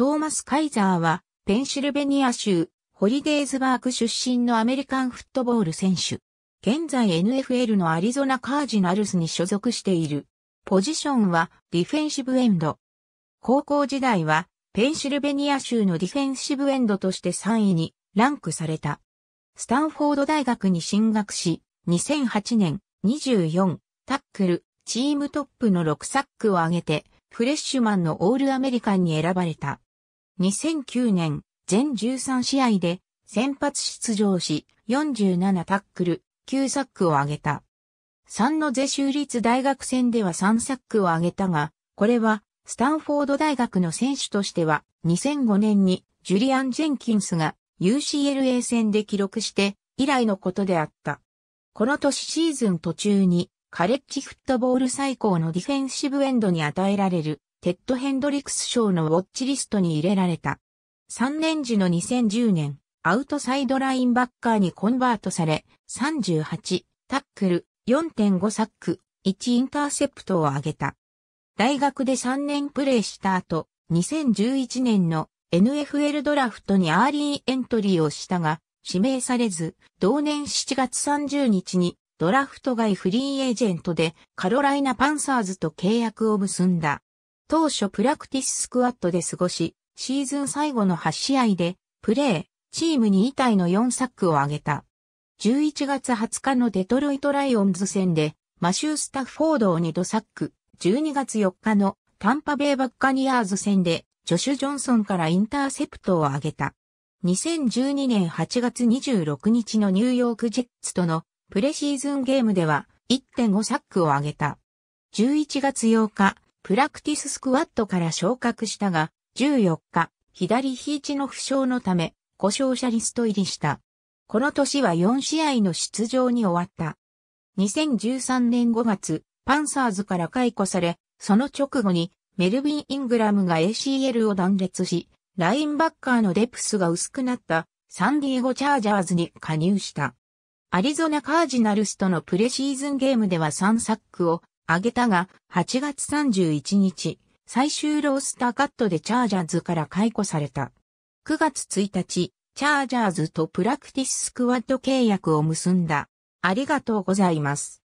トーマス・カイザーは、ペンシルベニア州、ホリデーズバーク出身のアメリカンフットボール選手。現在 NFL のアリゾナカージナルスに所属している。ポジションはディフェンシブエンド。高校時代はペンシルベニア州のディフェンシブエンドとして3位にランクされた。スタンフォード大学に進学し、2008年24タックル、チームトップの6サックを挙げて、フレッシュマンのオールアメリカンに選ばれた。2009年、全13試合で先発出場し、47タックル、9サックを挙げた。3のゼ州立大学戦では3サックを挙げたが、これはスタンフォード大学の選手としては2005年にジュリアン・ジェンキンスが UCLA 戦で記録して以来のことであった。この年シーズン途中にカレッジフットボール最高のディフェンシブエンドに与えられるテッド・ヘンドリクス賞のウォッチリストに入れられた。3年時の2010年、アウトサイドラインバッカーにコンバートされ、38、タックル、4.5サック、1インターセプトを挙げた。大学で3年プレーした後、2011年の NFL ドラフトにアーリーエントリーをしたが、指名されず、同年7月30日にドラフト外フリーエージェントでカロライナパンサーズと契約を結んだ。当初プラクティススクワットで過ごし、シーズン最後の8試合で、プレー、チームに位体の4サックを挙げた。11月20日のデトロイトライオンズ戦で、マシュー・スタッフォードを2度サック、12月4日のタンパベイバッカニアーズ戦で、ジョシュ・ジョンソンからインターセプトを挙げた。2012年8月26日のニューヨークジェッツとのプレシーズンゲームでは1.5サックを挙げた。11月8日、プラクティススクワットから昇格したが、14日、左肘の負傷のため、故障者リスト入りした。この年は4試合の出場に終わった。2013年5月、パンサーズから解雇され、その直後にメルビン・イングラムが ACL を断裂し、ラインバッカーのデプスが薄くなったサンディエゴ・チャージャーズに加入した。アリゾナ・カージナルスとのプレシーズンゲームでは3サックをあげたが、8月31日、最終ロースターカットでチャージャーズから解雇された。9月1日、チャージャーズとプラクティススクワッド契約を結んだ。ありがとうございます。